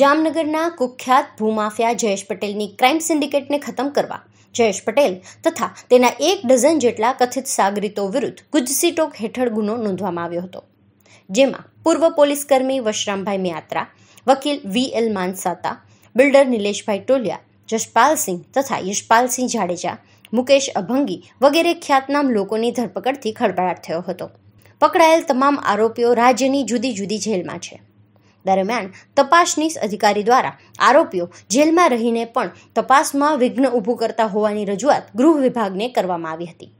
જામનગરના કુખ્યાત ભૂમાફિયા જયેશ પટેલની ક્રાઇમ સિન્ડિકેટને ખતમ કરવા જયેશ પટેલ તથા તેના એક ડઝન જેટલા કથિત સાગરીતો વિરુદ્ધ ગુજસીટોક હેઠળ ગુનો નોંધવામાં આવ્યો હતો જેમાં પૂર્વ પોલીસકર્મી વશરામભાઈ મિયાત્રા વકીલ V L Mansata builder Nileshbhai Toliya Jashpalsinh તથા યશપાલસિંહ જાડેજા મુકેશ અભંગી વગેરે ખ્યાતનામ લોકોની ધરપકડથી ખળભળાટ થયો હતો પકડાયેલ તમામ આરોપીઓ રાજ્યની જુદી જુદી જેલમાં છે દરમિયાન તપાસનીશ અધિકારી દ્વારા આરોપીઓ જેલમાં રહીને પણ તપાસમાં વિઘ્ન ઊભું કરતા હોવાની રજૂઆત ગૃહ વિભાગને કરવામાં આવી હતી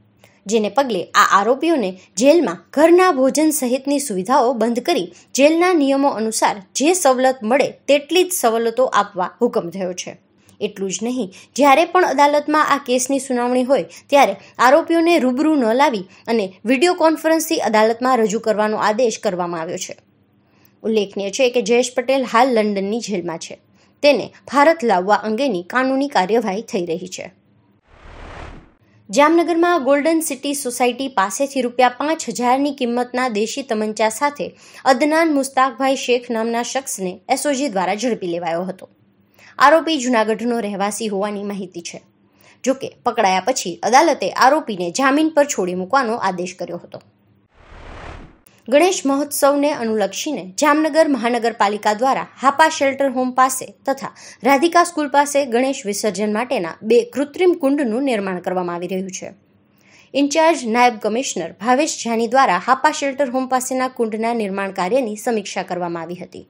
જેને પગલે આ આરોપીઓને જેલમાં ઘરના ભોજન સહિતની સુવિધાઓ બંધ કરી જેલના નિયમો અનુસાર જે સવલત મળે તેટલી જ સવલતો આપવા હુકમ થયો છે એટલું જ નહીં જ્યારે પણ અદાલતમાં આ કેસની સુનાવણી હોય ત્યારે આરોપીઓને રૂબરૂ ન લાવી અને વિડીયો કોન્ફરન્સથી અદાલતમાં રજૂ કરવાનો આદેશ કરવામાં આવ્યો છે ઉલ્લેખનીય છે કે જયેશ પટેલ હાલ લંડનની જેલમાં છે તેને ભારત લાવવા અંગેની કાનૂની કાર્યવાહી થઈ રહી છે જામનગરમાં ગોલ્ડન સિટી સોસાયટી પાસેથી રૂપિયા પાંચ હજારની કિંમતના દેશી તમંચા સાથે અદનાન મુસ્તાકભાઈ શેખ નામના શખ્સને એસઓજી દ્વારા ઝડપી લેવાયો હતો આરોપી જૂનાગઢનો રહેવાસી હોવાની માહિતી છે જોકે પકડાયા પછી અદાલતે આરોપીને જામીન પર છોડી મૂકવાનો આદેશ કર્યો હતો ગણેશ મહોત્સવને અનુલક્ષીને જામનગર મહાનગરપાલિકા દ્વારા હાપા શેલ્ટર હોમ પાસે તથા રાધિકા સ્કૂલ પાસે ગણેશ વિસર્જન માટેના બે કૃત્રિમ કુંડનું નિર્માણ કરવામાં આવી રહ્યું છે ઇન્ચાર્જ નાયબ કમિશનર ભાવેશ જાની દ્વારા હાપા શેલ્ટર હોમ પાસેના કુંડના નિર્માણ કાર્યની સમીક્ષા કરવામાં આવી હતી